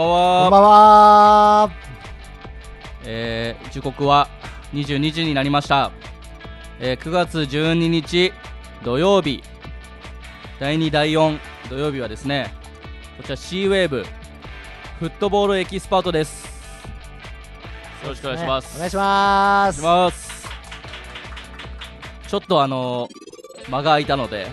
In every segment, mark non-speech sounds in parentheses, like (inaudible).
ばんは。こんばんは。えー、時刻は22時になりました。えー、9月12日土曜日、第2、第4土曜日はですね、こちらシーウェーブフットボールエキスパートです。よろしくお願いします。お願いします。ますちょっとあのー、間が空いたので、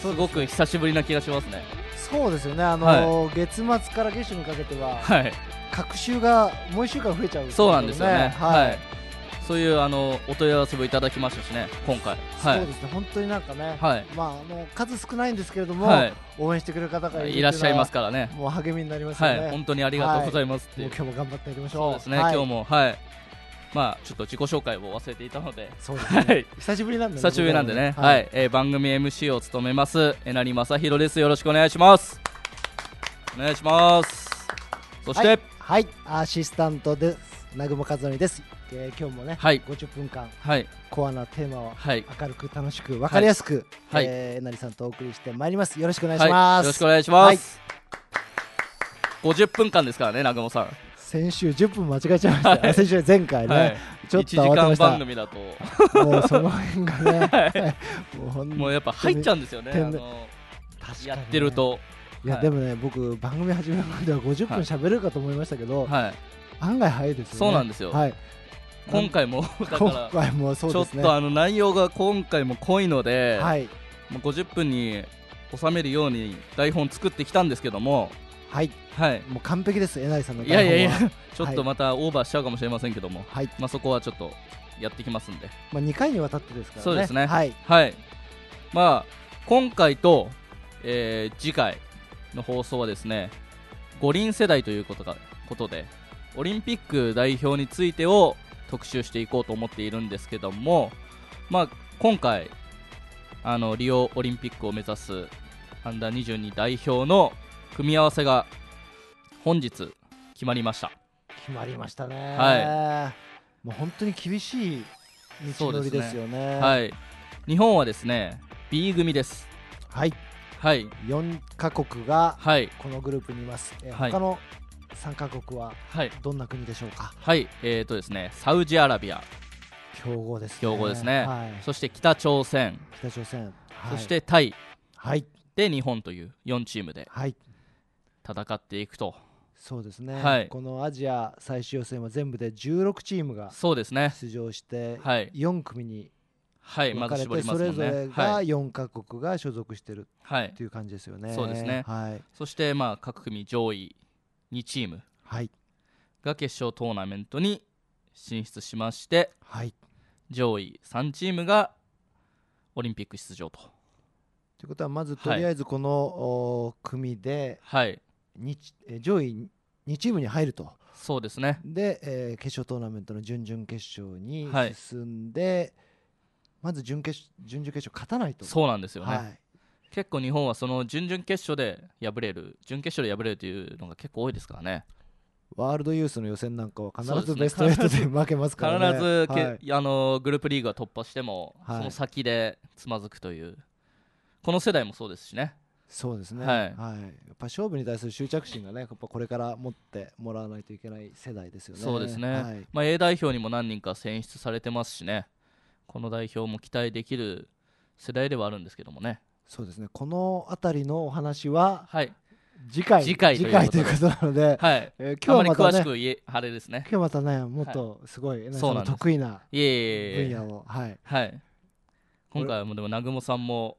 すごく久しぶりな気がしますね。そうですよね、あのーはい、月末から月初にかけては、はい、各週がもう1週間増えちゃう、ね、そうなんですよね、はい、はい、そういうあのお問い合わせもいただきましたしね、今回、はい、そうですね、本当になんかね、はいまあ、あの数少ないんですけれども、はい、応援してくれる方がいらっしゃいますからね、もう励みになりますよね、本当にありがとうございますっていう、今日も頑張っていきましょう。そうですね、今日もはいまあ、ちょっと自己紹介を忘れていたので、そうですね、はい、久しぶりなんで、ね、久しぶりなんでね、はい、はい、えー、番組 MC を務めます、えなりまさひろです。よろしくお願いします。お願いします。そして、はい、はい、アシスタントです。南雲和則です。えー、今日もね、はい、50分間、はい、コアなテーマを明るく楽しく分かりやすく、はい、えー、えなりさんとお送りしてまいります。よろしくお願いします。よろしくお願いします。50分間ですからね、南雲さん。先週10分間違えちゃいました、はい、先週前回ね、はい、ちょっと慌てました番組だともうその辺がね、は (laughs) い、もうやっぱ入っちゃうんですよね確かね、やってるといや、でもね僕番組始めるまでは50分喋れるかと思いましたけど、案外早いですよねそうなんですよ、はい今回も今回もそうです、ね、ちょっとあの内容が今回も濃いので、はい、もう50分に収めるように台本作ってきたんですけどもはい、はい、もう完璧ですえないさんのいやいやいや (laughs) ちょっとまたオーバーしちゃうかもしれませんけども、はい、まあそこはちょっとやってきますんで、まあ、2回にわたってですからねそうですねはい、はい、まあ今回と、えー、次回の放送はですね五輪世代ということがことでオリンピック代表についてを特集していこうと思っているんですけども、まあ、今回あのリオオリンピックを目指す U22 代表の組み合わせが本日決まりました決まりましたねはいもう本当に厳しい道のりですよね、ね、はい日本はですね B 組ですはいはい4カ国がこのグループにいます、はい、他の3カ国はどんな国でしょうかはい、はい、えっ、ー、とですねサウジアラビア強豪ですね強豪ですね、はい、そして北朝鮮北朝鮮、そしてタイはいで日本という4チームで、はい、戦っていくと。そうですね、はい、このアジア最終予選は全部で16チームが出場して、はい、4組に分かれて、それぞれが4か国が所属しているという感じですよね。はい、そうですね、はい、そしてまあ各組上位2チームが決勝トーナメントに進出しまして、はい、上位3チームがオリンピック出場と。ということはまずとりあえずこの、組で、はい、日上位2チームに入るとそうですねで、えー、決勝トーナメントの準々決勝に進んで、はい、まず準決準々決勝勝たないとそうなんですよね、はい、結構日本はその準々決勝で敗れる準決勝で敗れるというのが結構多いですからねワールドユースの予選なんかは必ずベスト8で負けますからね、ね、必ずはい、あのグループリーグは突破しても、その先でつまずくというこの世代もそうですしねそうですね、はい、はい、やっぱ勝負に対する執着心がねやっぱこれから持ってもらわないといけない世代ですよね。そうですね、はい、まあ、A 代表にも何人か選出されてますしねこの代表も期待できる世代ではあるんですけどもね。そうですねこの辺りのお話は、はい、次回次回次回ということなので、はいえー、今日はまた、ね、詳しく言え晴れですね今日またねもっとすごい、はい、その得意な分野をはい、はい、今回もでも南雲さんも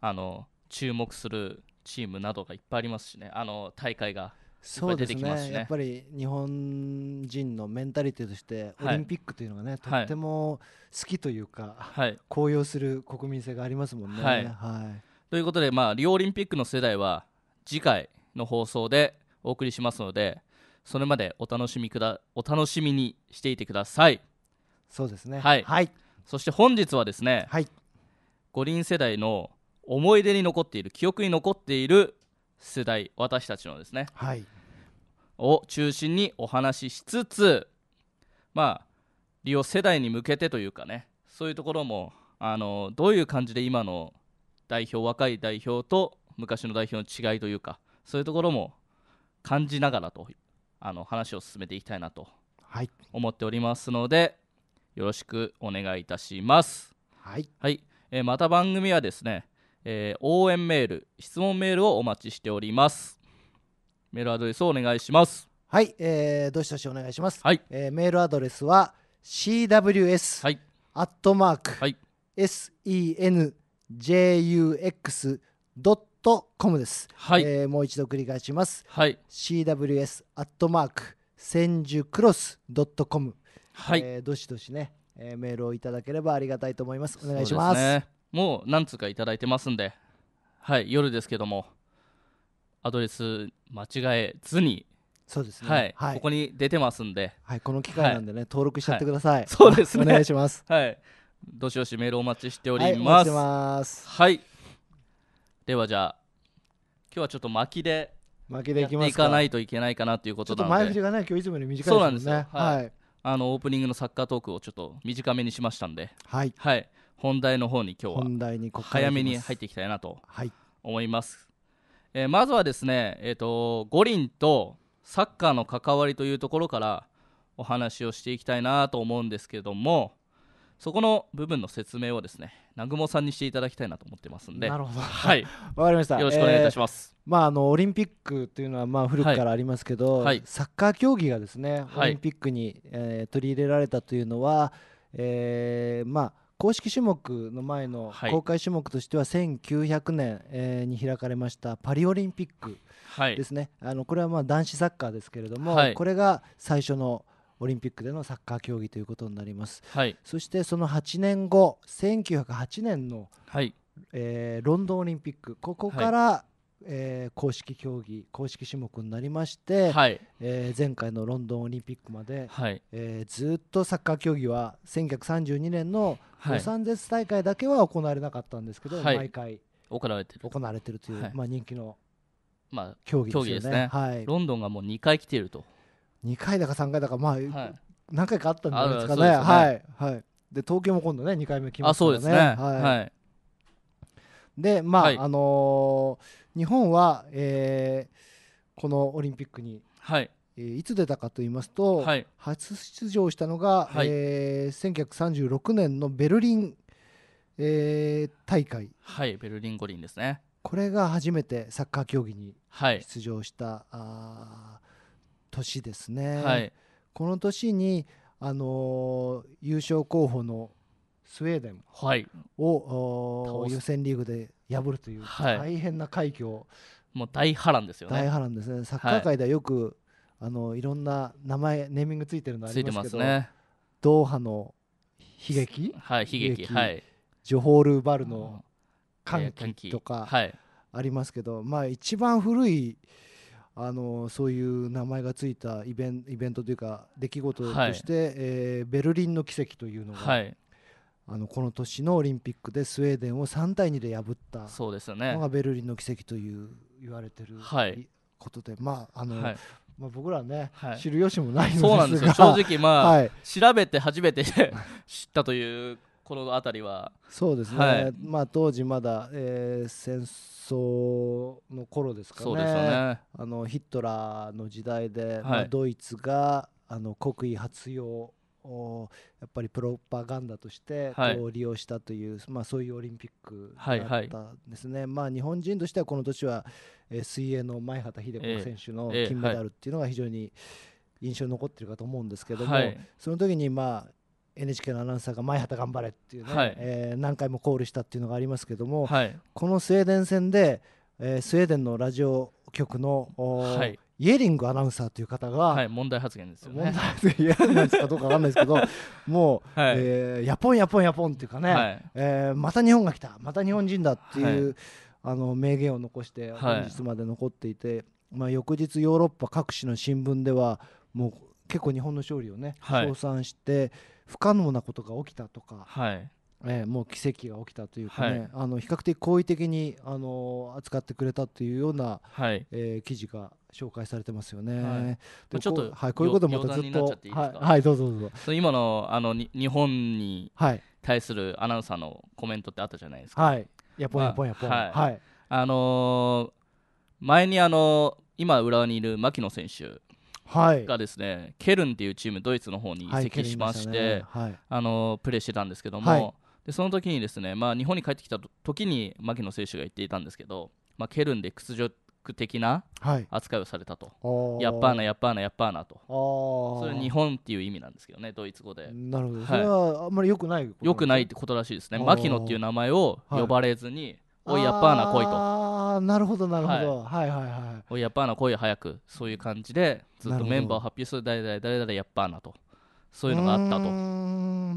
あの注目するチームなどがいっぱいありますしね、あの大会が。そうですね、ね、やっぱり日本人のメンタリティとしてオリンピックというのがね、はい、とっても好きというか、はい、高揚する国民性がありますもんね。はい、はい、ということで、まあ、リオオリンピックの世代は次回の放送でお送りしますのでそれまでお楽しみくだお楽しみにしていてください。そうですね、はいそして本日はですね、五輪世代の思い出に残っている記憶に残っている世代私たちのですね、はい、を中心にお話ししつつまあ利用世代に向けてというかねそういうところもあのどういう感じで今の代表若い代表と昔の代表の違いというかそういうところも感じながらとあの話を進めていきたいなと思っておりますので、よろしくお願いいたします。はい、はい、えー、また番組はですねえー、応援メール質問メールをお待ちしておりますメールアドレスをお願いしますはい、えー、どしどしお願いします、はいえー、メールアドレスは CWS、はい、アットマーク、はい、senjux.com です、はいえー、もう一度繰り返します、はい、CWS アットマーク千住クロス .com、はいえー、どしどしね、えー、メールをいただければありがたいと思いますお願いしますもう何通かいただいてますんで、はい、夜ですけども、アドレス間違えずに、そうですね、はい、はい、ここに出てますんで、はい、この機会なんでね、はい、登録しちゃってください。はい、そうですね。お願いします。はい、どしどしメールお待ちしております。はい、ますではじゃあ、今日はちょっと巻きで。巻きでいきますかないといけないかなということなので前振りがね今日いつもより短いですねそうなんですね、はい、はい、あのオープニングのサッカートークをちょっと短めにしましたんではい、はい、本題の方に今日は早めに入っていきたいなと思います。えー、まずはですね、えーと、五輪とサッカーの関わりというところからお話をしていきたいなと思うんですけどもそこの部分の説明をですね南雲さんにしていただきたいなと思ってますんでなるほどはい (laughs) わかりましたよろしくお願いいたします、えー、まああのオリンピックというのはまあ古くからありますけど、はいはい、サッカー競技がですねオリンピックに、はい、えー、取り入れられたというのは、えー、まあ公式種目の前の公開種目としては1900年、に開かれましたパリオリンピックですね、はい、あのこれはま男子サッカーですけれども、はい、これが最初のオリンピックでのサッカー競技ということになります、はい、そしてその8年後1908年の、えー、ロンドンオリンピックここから、えー、公式競技公式種目になりまして、はい、えー、前回のロンドンオリンピックまで、はい、えー、ずっとサッカー競技は1932年のロサンゼルス大会だけは行われなかったんですけど、はい、毎回行われてる行われてるという、まあ、人気の競技ですよね,、まあ、ねはい、ロンドンがもう2回来ていると2回だか3回だか、まあ何回かあったんじゃないですかね、ね、はいはい、で東京も今度ね2回目来ましたねあそうですねはい、でまあ、あのー日本は、えー、このオリンピックに、はいえー、いつ出たかと言いますと、はい、初出場したのが、はいえー、1936年のベルリン、えー、大会はいベルリン五輪ですねこれが初めてサッカー競技に出場した、はい、あ年ですね、はい、この年に、あのー、優勝候補のスウェーデンを、はい、予選リーグで破るという大変な快挙、はい、もう大波乱ですよね大波乱ですねサッカー界ではよく、はい、あのいろんな名前ネーミングついてるのありますけどね、ドーハの悲劇はい悲劇はいジョホール・バルの歓喜とかありますけど、まあ一番古いあのそういう名前がついたイベンイベントというか出来事として、はえベルリンの奇跡というのが、はい、あのこの年のオリンピックでスウェーデンを3対2で破ったそうですのがベルリンの奇跡という言われてる、はい、ことで、まああの、はい、まあ、僕らね、はい、知る由もないそうなんですよ正直、まあ、(laughs) はい、調べて初めて知ったというこの辺りはそうですね、はい、まあ、当時まだ、えー、戦争の頃ですかね、ね、あのヒットラーの時代で、まあ、ドイツがあの国威発揚やっぱりプロパガンダとしてこう利用したという、はい、まあ、そういうオリンピックだったんですね、はいはい、まあ、日本人としてはこの年は、えー、水泳の前畑秀子選手の金メダルっていうのが非常に印象に残ってるかと思うんですけども、はい、その時にまあ NHK のアナウンサーが「前畑頑張れ」っていうね、はい、えー、何回もコールしたっていうのがありますけども、このスウェーデン戦で、えー、スウェーデンのラジオ局の、はい、イエリングアナウンサーという方が、はい、問題発言ですよね問題発言嫌なんですかどうかわかんないですけど (laughs) もう、はい、えー、やぽんやぽんやぽんっていうかね、はい、えー、また日本が来たまた日本人だっていう、はい、あの名言を残して本日まで残っていて、まあ、翌日ヨーロッパ各紙の新聞ではもう結構日本の勝利をね、称賛して不可能なことが起きたとか、はい、えー、もう奇跡が起きたというかね、はい、あの比較的好意的に、あの扱ってくれたというような、はい、えー、記事が紹介されてますよね。はい、でちょっとはい、こういうことまたずっとはい、どうぞどうぞ。今のあの日本に対するアナウンサーのコメントってあったじゃないですか。はい、やぽんやぽんやぽん。はい、はい、あのー、前にあの今裏にいる牧野選手。はい、がですねケルンっていうチームドイツの方に移籍しまして、はいねはい、あのプレーしてたんですけども、でその時にですね、まあ、日本に帰ってきた時に牧野選手が言っていたんですけど、まあ、ケルンで屈辱的な扱いをされたと、はい、やっぱーなやっぱーなやっぱーなとそれ日本っていう意味なんですけどねドイツ語でなるほど、はい、それはあんまりよくないよくないってことらしいですね牧野っていう名前を呼ばれずに、はい、おいやっぱーな来いとああなるほどなるほど、はい、はいはいはいおいやっぱーな来い早くそういう感じでずっとメンバーを発表する誰々誰々やっぱーなとそういうのがあっ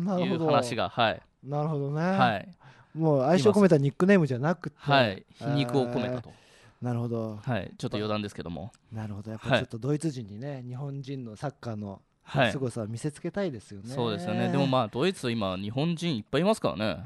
たという話がはいなるほどね、はい、もう愛称込めたニックネームじゃなくて、はい、皮肉を込めたと。なるほど、はい、ちょっと余談ですけどもなるほどやっぱちょっとドイツ人にね、日本人のサッカーの凄さを見せつけたいですよね、そうですよねでもまあドイツ今日本人いっぱいいますからね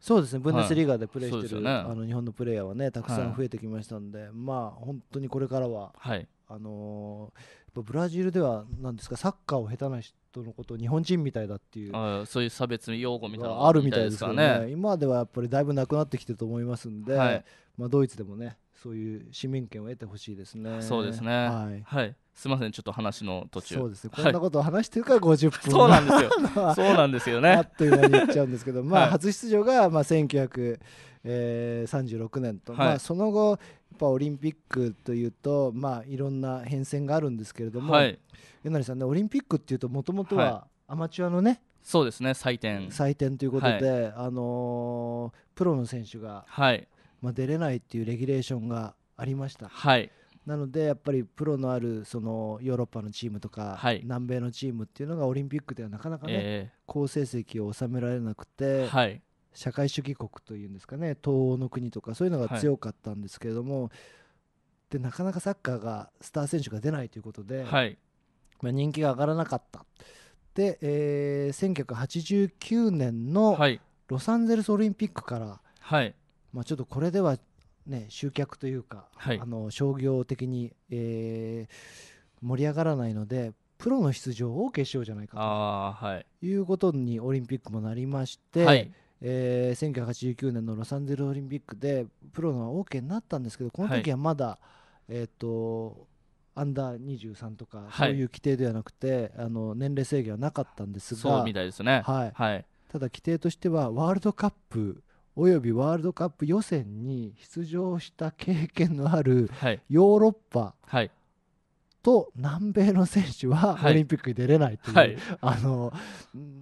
そうですねブンデスリーガでプレーしてる、ね、あの日本のプレーヤーはねたくさん増えてきましたんで、まあ本当にこれからは、はい、あのーブラジルでは何ですかサッカーを下手な人のことを日本人みたいだっていうそういう差別用語みたいなあるみたいですからね、ね、今ではやっぱりだいぶなくなってきてると思いますんで、はい、まあ、ドイツでもねそういう市民権を得てほしいですねそうですね、はい、はい、すみませんちょっと話の途中そうですねこんなことを話してるから50分、(laughs) そうなんですよそうなんですよねあっという間に言っちゃうんですけど、まあ、初出場がまあ1900えー、36年と、はい、まあ、その後ぱオリンピックというと、まあ、いろんな変遷があるんですけれども、はい、さんねオリンピックっていうともともとはアマチュアのね、はい、そうですね採点採点ということで、はい、あのー、プロの選手が、はいまあ、出れないっていうレギュレーションがありました。はいなのでやっぱりプロのあるそのヨーロッパのチームとか、はい、南米のチームっていうのがオリンピックではなかなかね、えー、好成績を収められなくて、はい、社会主義国というんですかね東欧の国とかそういうのが強かったんですけれども、はい、でなかなかサッカーがスター選手が出ないということで、はい、まあ、人気が上がらなかった。で、えー、1989年のロサンゼルスオリンピックから、はい、まあ、ちょっとこれでは、ね、集客というか、あの商業的に、えー、盛り上がらないのでプロの出場を決しようじゃないかということにオリンピックもなりまして、はい、えー、1989年のロサンゼルオリンピックでプロの OK になったんですけどこの時はまだ、はい、えっ、ー、とアンダー23とか、そういう規定ではなくて、はい、あの年齢制限はなかったんですがそうみたいですね、はいはい、ただ規定としてはワールドカップおよびワールドカップ予選に出場した経験のあるヨーロッパ、はい、と南米の選手はオリンピックに出れないという、あの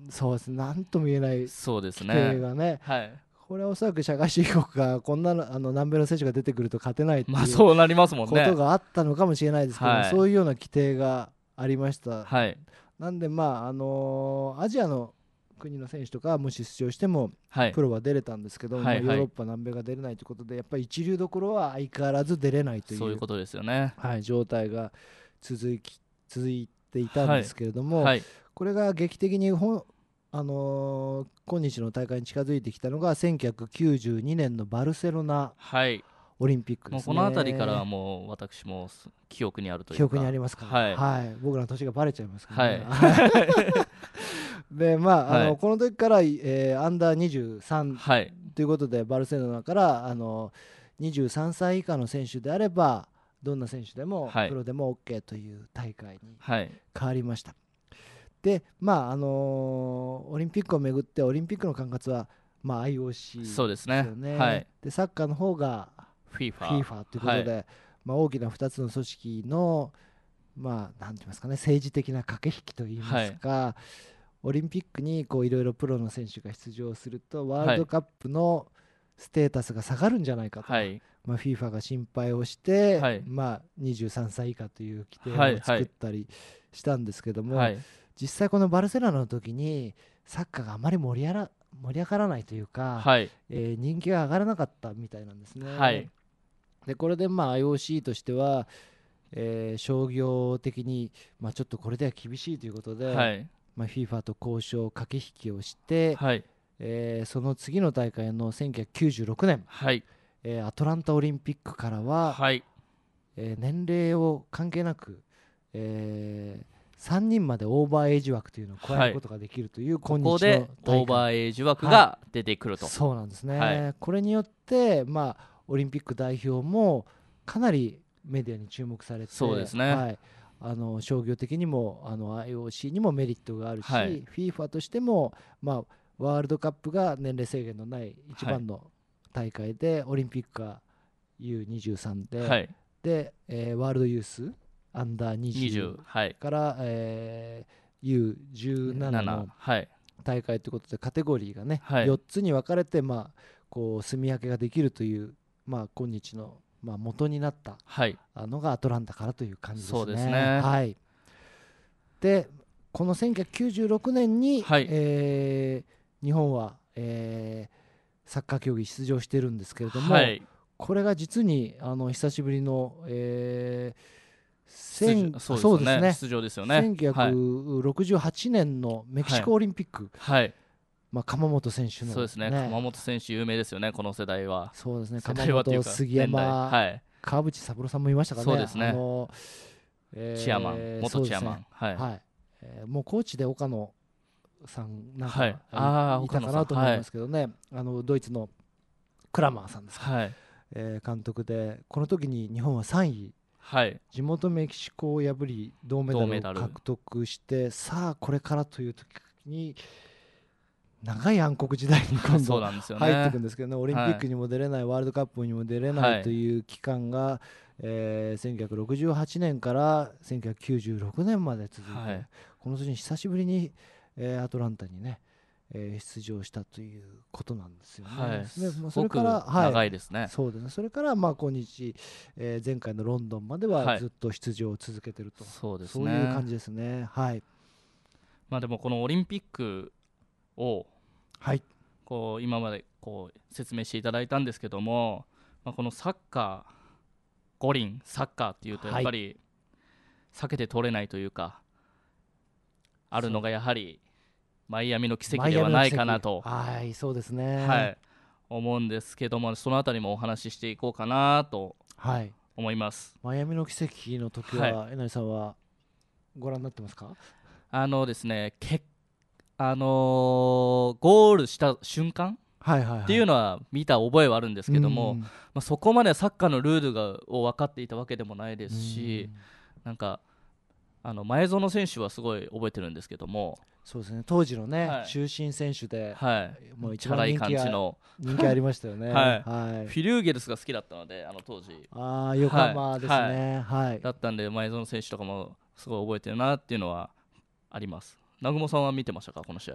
そうですなんとも言えない規定がね、ねはい、これはおそらく社会主義国がこんなのあの南米の選手が出てくると勝てないという、まあ、そうなりますもんねことがあったのかもしれないですけど、はい、そういうような規定がありました。はい、なんでまああのー、アジアの国の選手とかもし出場してもプロは出れたんですけど、はいまあ、ヨーロッパ、南米が出れないということでやっぱり一流どころは相変わらず出れないという、ねはい、状態が続き続いていたんですけれども、はいはい、これが劇的にほあのー、今日の大会に近づいてきたのが1992年のバルセロナオリンピックです、ね、この辺りからもう私も記憶にあるというか記憶にありますか、はい、はい、僕らの年がばれちゃいますから、ね、(laughs) でまあ,、あのこの時から、えー、アンダー23ということで、バルセロナからあの23歳以下の選手であればどんな選手でも、プロでも OK という大会に変わりました。でまああのー、オリンピックをめぐってオリンピックの管轄は、まあ、IOC ですよねですね、はい、でサッカーの方が FIFA ということで、はい、まあ、大きな2つの組織の、まあ、なんて言いますかね政治的な駆け引きといいますか、はい、オリンピックにいろいろプロの選手が出場するとワールドカップのステータスが下がるんじゃないかと、はい、まあ、FIFA が心配をして、はい、まあ、23歳以下という規定を作ったりしたんですけども、はいはい、実際このバルセロナの時にサッカーがあまり盛り上がらないというか、はい、えー、人気が上がらなかったみたいなんですね。でこれでまあ IOC としては、えー、商業的に、まあ、ちょっとこれでは厳しいということで、まあ、FIFA と交渉駆け引きをして、えー、その次の大会の1996年、はいえー、アトランタオリンピックからは、はい、えー、年齢を関係なく、えー、3人までオーバーエイジ枠というのを加えることができるという、今日の、はい、ここでオーバーエイジ枠が出てくると、はい、そうなんですね、はい、これによって、まあ、オリンピック代表もかなりメディアに注目されてそうですね、はい、あの商業的にもあの IOC にもメリットがあるし、はい、FIFA としても、まあ、ワールドカップが年齢制限のない一番の大会でオリンピックか U23 で、はい、で、えー、ワールドユースアンダー20 20から、はい、えー、U17 の大会ということでカテゴリーがね、はい、4つに分かれて、まあ、こう住み分けができるという、まあ、今日の、まあ、元になったはい、あのがアトランタからという感じですね。そうですねはいでこの1996年に、はい、えー、日本は、えー、サッカー競技出場してるんですけれども、はい、これが実にあの久しぶりの、えー、そうそうですね出場ですよね1968年のメキシコオリンピック、はい、はいまあ、鎌本選手の、ね、そうですね鎌本選手有名ですよねこの世代はそうですね鎌本杉山、はい、川淵三郎さんもいましたからねそうですね、あのえー、チアマン元チアマン、ね、はい、はい、えー、もうコーチで岡野さんなんかいたかなと思いますけどね、あのドイツのクラマーさんですか、はいえー、監督でこの時に日本は3位、はい、地元メキシコを破り銅メダルを獲得してさあこれからという時に長い暗黒時代に今度 (laughs) 入っていくんですけどねオリンピックにも出れない、ワールドカップにも出れないという期間が、えー、1968年から1996年まで続いて、この時に久しぶりにえー、アトランタにね、えー、出場したということなんですよね。はい、それから長いですね。はい、そうですね。それからまあ今日、えー、前回のロンドンまではずっと出場を続けてると、はい、そうですね。そういう感じですね。はい。まあでもこのオリンピックをはいこう今までこう説明していただいたんですけども、まあこのサッカー五輪サッカーっていうとやっぱり避けて通れないというか、あるのがやはりマイアミの奇跡ではないかなと、はい、そうですね、はい、思うんですけどもそのあたりもお話ししていこうかなと思います、はい、マイアミの奇跡の時は、えなりさんはご覧になってますかあのですねけあのー、ゴールした瞬間、はいはいっていうのは見た覚えはあるんですけども、まあ、そこまでサッカーのルールがを分かっていたわけでもないですし、ん、なんかあの前園選手はすごい覚えてるんですけどもそうですね当時のね、中心選手で、はい、もう一番人気の人気ありましたよね、(laughs) はいフィリューゲルスが好きだったのであの当時ああ横浜ですね、はいだったんで前園選手とかもすごい覚えてるなっていうのはあります南雲さんは見てましたかこの試合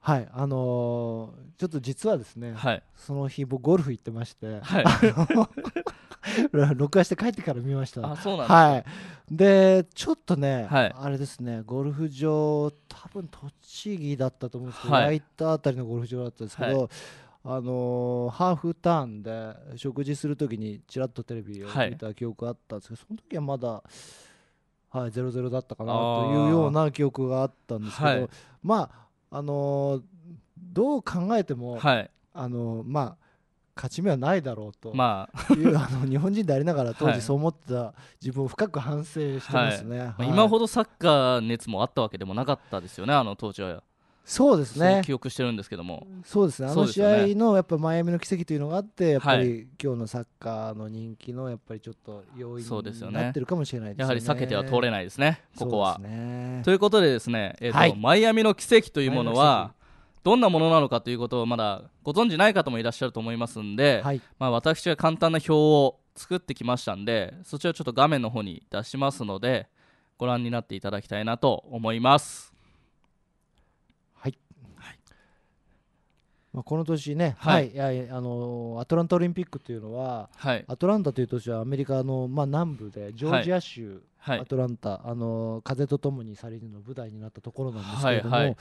はいあのー、ちょっと実はですね、はい、その日僕ゴルフ行ってまして、はい、(laughs) (laughs) 録画して帰ってから見ました。あ、そうなんはい。で、ちょっとね、はい、あれですね、ゴルフ場、多分栃木だったと思うんですけど、ライターあたりのゴルフ場だったんですけど、はいあのー、ハーフターンで食事するときにちらっとテレビを見た記憶があったんですけど、はい、その時はまだ、はい、0-0だったかなというような記憶があったんですけど、はい、まあ、あのー、どう考えても、はい、あのー、まあ勝ち目はないだろうという、まあ、あの日本人でありながら当時そう思ってた自分を深く反省してますね、はいはい、今ほどサッカー熱もあったわけでもなかったですよねあの当時は。そうですね記憶してるんですけどもそうですねあの試合のやっぱマイアミの奇跡というのがあってやっぱり今日のサッカーの人気のやっぱりちょっと要因になってるかもしれないですね、ね、やはり避けては通れないですねここは、ね、ということでですね、えーと、はい、マイアミの奇跡というものはどんなものなのかということをまだご存じない方もいらっしゃると思いますんで、はい、まあ、私が簡単な表を作ってきましたんでそちらをちょっと画面の方に出しますのでご覧になっていただきたいなと思います。まあ、この年ね、はい、はい、あのアトランタオリンピックというのは、はい、アトランタという年はアメリカの、まあ、南部でジョージア州、はい、アトランタあの風とともにされるの舞台になったところなんですけれども、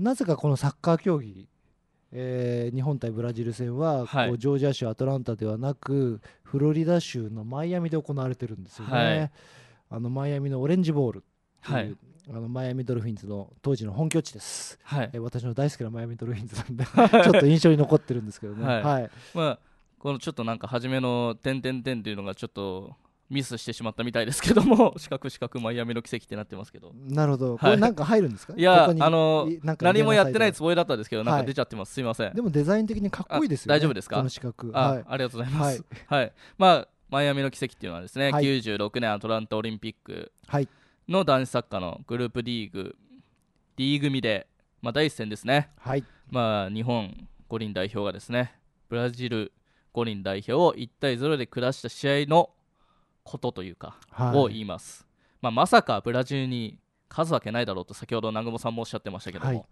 なぜかこのサッカー競技、えー、日本対ブラジル戦は、はい、こうジョージア州アトランタではなくフロリダ州のマイアミで行われてるんですよね。はい、あのマイアミのオレンジボールはい、あのマイアミドルフィンズの当時の本拠地です、はい、え私の大好きなマイアミドルフィンズなんで (laughs) ちょっと印象に残ってるんですけどね。はい、はい、まあ、このちょっとなんか初めの「てんてんてん」っていうのがちょっとミスしてしまったみたいですけども四角四角マイアミの奇跡ってなってますけどなるほどこれなんか入るんですか、はい、いやあの何もやってないつぼりだったんですけどなんか出ちゃってます、はい、すいませんでもデザイン的にかっこいいですよ、ね、大丈夫ですかこの四角あはい、ありがとうございます、はい、まあマイアミの奇跡っていうのはですね、はい、96年アトランタオリンピックの男子サッカーのグループリーグ D 組で、まあ、第一戦ですね、はいまあ、日本五輪代表がですねブラジル五輪代表を1対0で下した試合のことというか、はい、を言います、まあ、まさかブラジルに数わけないだろうと先ほど南雲さんもおっしゃってましたけども、はい、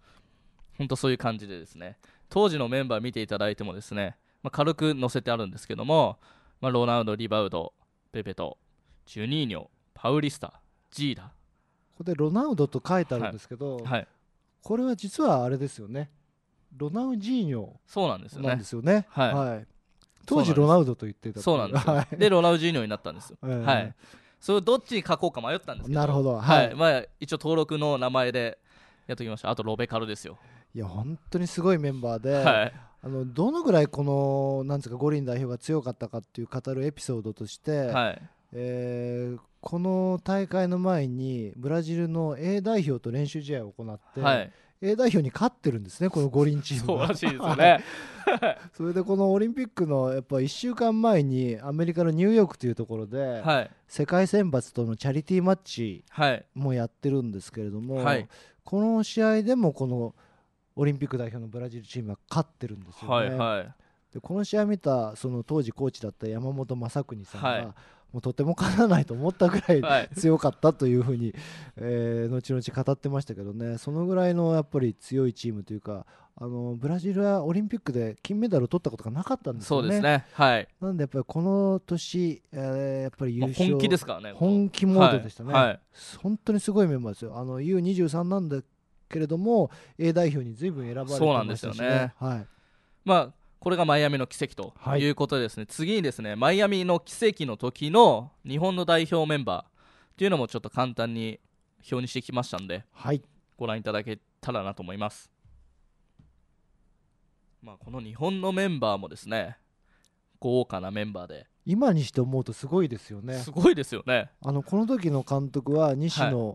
本当そういう感じでですね当時のメンバー見ていただいてもですね、まあ、軽く載せてあるんですけども、まあ、ロナウド、リバウド、ペペとジュニーニョ、パウリスタ、ジーダここでロナウドと書いてあるんですけど、はい、はい、これは実はあれですよねロナウジーニョそうなんですよね。よねはい、はい当時ロナウドと言ってたそうなんですでロナウジーニョになったんですよ、はいそれどっちに書こうか迷ったんですけどなるほど、はい、はい、まあ、一応登録の名前でやっときましたあとロベカルですよいや本当にすごいメンバーで、はい、あのどのぐらいこのなんですか五輪代表が強かったかっていう語るエピソードとして、はいえー、この大会の前にブラジルの A 代表と練習試合を行って、はい A 代表に勝ってるんですね、この五輪チームそうらしいですよねそれでこのオリンピックのやっぱ1週間前にアメリカのニューヨークというところで、はい、世界選抜とのチャリティーマッチもやってるんですけれども、はい、この試合でもこのオリンピック代表のブラジルチームは勝ってるんですよね。はいはい、でこの試合見たその当時コーチだった山本昌邦さんが、はいもうとてもかなわないと思ったぐらい強かったというふうに、えー、後々語ってましたけどねそのぐらいのやっぱり強いチームというかあのブラジルはオリンピックで金メダルを取ったことがなかったんですよね。ねはい、なんでやっぱりこの年、えー、やっぱり優勝、本気ですからね本気モードでしたね、はいはい、本当にすごいメンバーですよ。あの U23 なんだけれども A 代表に随分選ばれてましたしね。ねはいまあこれがマイアミの奇跡ということでですね、はい、次にですねマイアミの奇跡の時の日本の代表メンバーというのもちょっと簡単に表にしてきましたんで、はい、ご覧いただけたらなと思います、まあ、この日本のメンバーもですね豪華なメンバーで今にして思うとすごいですよねすごいですよねあのこの時の監督は西野、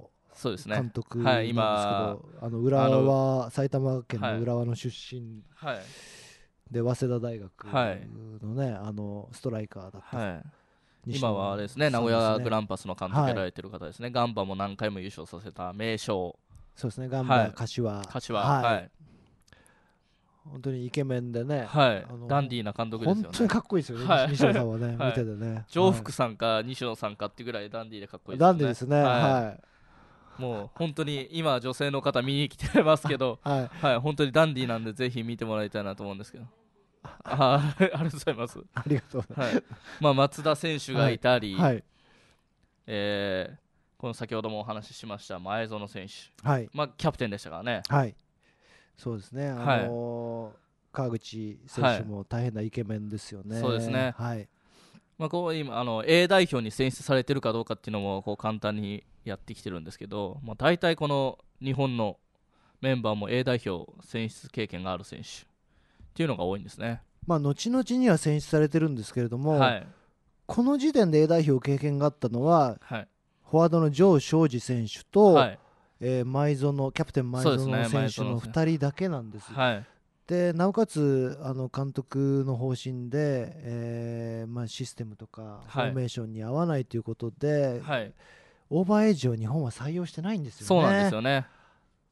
はい監督なんですけど、ねはい、あの浦和は埼玉県の浦和の出身で、早稲田大学のね、あのストライカーだった。今はですね名古屋グランパスの監督やられてる方ですね、ガンバも何回も優勝させた名将そうですねガンバ、柏柏はい本当にイケメンでね、はい、ダンディーな監督ですよね本当にかっこいいですよね、はい、西野さんはね、(laughs) はい、見ててね常福さんか西野さんかってぐらいダンディーでかっこいいですねダンディーですねはい、もう本当に今女性の方見に来てますけど、(laughs) はい、はい、本当にダンディーなんでぜひ見てもらいたいなと思うんですけど。あありがとうございます。ありがとうはい。まあ松田選手がいたり、はいはい、えー、この先ほどもお話ししました前園選手、はい、まあキャプテンでしたからね。はい。そうですね。あのー、川口選手も大変なイケメンですよね。そうですね。はい。まあ、こう今あの A 代表に選出されてるかどうかっていうのもこう簡単にやってきてるんですけど、まあ、大体この日本のメンバーも A 代表選出経験がある選手っていうのが多いんですね。まあ、後々には選出されてるんですけれども、はい、この時点で A 代表経験があったのは、はい、フォワードの城彰二選手と、はいえー、前園キャプテン前園選手の2人だけなんです。ですね、でなおかつあの監督の方針で、えーまあ、システムとかフォーメーションに合わないということで、はい、オーバーエイジを日本は採用してないんですよね。そうなんですよね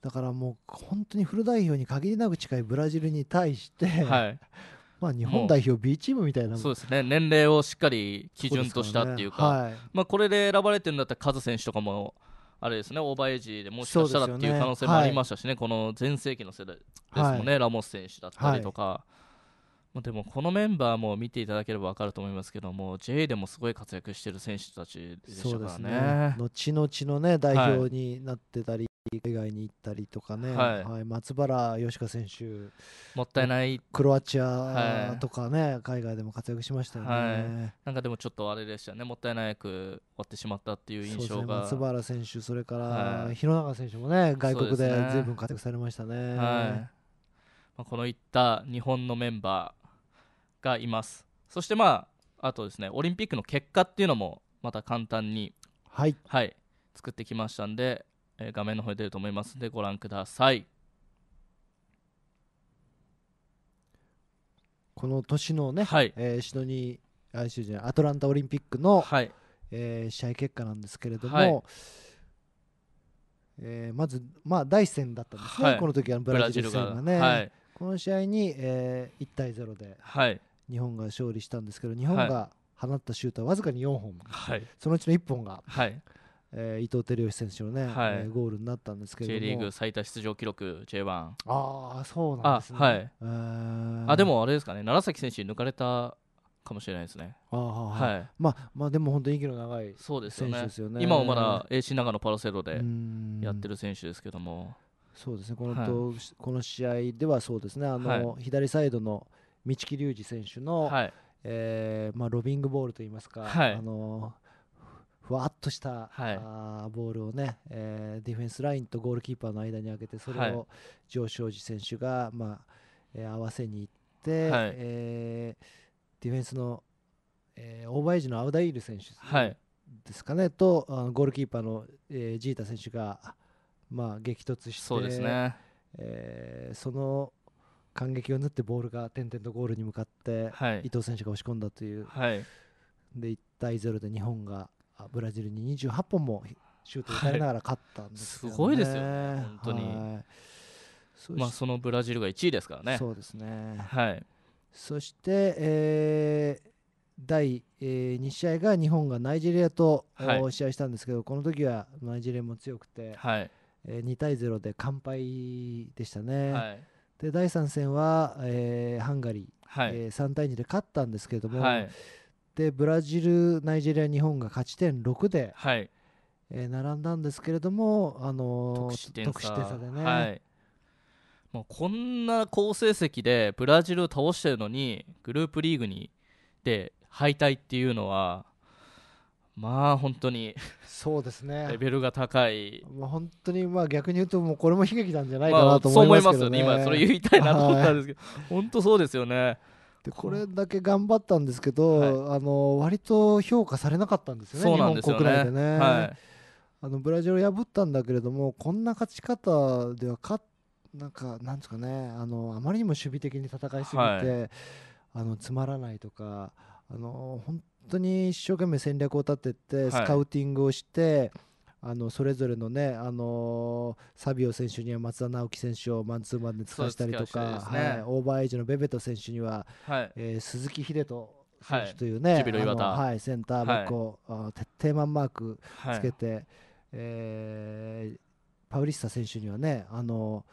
だからもう本当にフル代表に限りなく近いブラジルに対して、はい、(laughs) まあ、日本代表 B チームみたいなそうですね年齢をしっかり基準としたっていうか、ねはい、まあ、これで選ばれてるんだったらカズ選手とかもあれですねオーバーエイジでもしかしたらっていう可能性もありましたしね、ねはい、この全盛期の世代ですもんね、はい、ラモス選手だったりとか、まあ、でもこのメンバーも見ていただければ分かると思いますけども J でもすごい活躍している選手たちでしたからね。ね後々の、ね、代表になってたり、はい海外に行ったりとかね、はい、はい、松原芳香選手もったいないクロアチアとかね、はい、海外でも活躍しましたよね、はい、なんかでもちょっとあれでしたねもったいなく終わってしまったっていう印象が、ね、松原選手それから弘中選手もね外国でずいぶん活躍されましたね、ねまあ、このいった日本のメンバーがいますそしてまああとですねオリンピックの結果っていうのもまた簡単にはい、はい、作ってきましたんで、えー、画面の方に出ると思いますのでご覧くださいこの年のね、はい、えー、シドニーあシドニーアトランタオリンピックの、はい、えー、試合結果なんですけれども、はい、えー、まず、まあ、第1戦だったんですね、はい、この時はブラジル戦がね、はい、この試合に、えー、1対0で、はい、日本が勝利したんですけど日本が放ったシュートはわずかに4本、はい、そのうちの1本が、はいえー、伊藤輝義選手のね、はいえー、ゴールになったんですけど J リーグ最多出場記録 J1 ああそうなんですねあ,、はいえー、あでもあれですかね楢崎選手に抜かれたかもしれないですねあ、はいはい、まあまあでも本当に息の長い選手ですよね、ね、今もまだ AC 長野パラセロでやってる選手ですけどもそうですねこのと、はい、この試合ではそうですねあの、はい、左サイドの道木隆二選手の、はい、えー、まあ、ロビングボールといいますか、はい、あのふわっとした、はい、あーボールをね、えー、ディフェンスラインとゴールキーパーの間に上げてそれを上昇寺選手が、まあえー、合わせに行って、はい、えー、ディフェンスの、えー、オーバーエイジのアウダイール選手ですかね、はい、とあのゴールキーパーの、えー、ジータ選手が、まあ、激突してそうですねえー、その感激を塗ってボールが点々とゴールに向かって、伊藤選手が押し込んだという、はい、で1対0で日本がブラジルに28本もシュートを打たれながら勝ったんです、ねはい、すごいですよね、本当に、はいそまあ、そのブラジルが1位ですからね。そうですね、はい、そして、えー、第、えー、2試合が日本がナイジェリアと、はい、試合したんですけどこの時はナイジェリアも強くて、はいえー、2対0で完敗でしたね。はいで第3戦は、えー、ハンガリー、はい、えー、3対2で勝ったんですけども、はい、でブラジル、ナイジェリア、日本が勝ち点6で、はい、えー、並んだんですけれども、あのー、得失点差でね、はい、もうこんな好成績でブラジルを倒してるのにグループリーグにで敗退っていうのはまあ本当にそうですねレベルが高い、まあ、本当にまあ逆に言うともうこれも悲劇なんじゃないかなと思いますけど、ねまあ、よね今それ言いたいなと思ったんですけど、はい、本当そうですよねでこれだけ頑張ったんですけど、はい、あの割と評価されなかったんですよね、よね日本国内でね、はい、あのブラジルを破ったんだけれどもこんな勝ち方では勝なんかなんですかねあのあまりにも守備的に戦いすぎて、あのつまらないとかあの本当当に一生懸命戦略を立ててスカウティングをして、はい、あのそれぞれのね、あのー、サビオ選手には松田直樹選手をマンツーマンで使わせたりとか、ね、はい、オーバーエイジのベベト選手には、はい、えー、鈴木秀人選手というね、はい、センターバックを、はい、徹底マンマークつけて、はい、えー、パウリスタ選手にはね、あの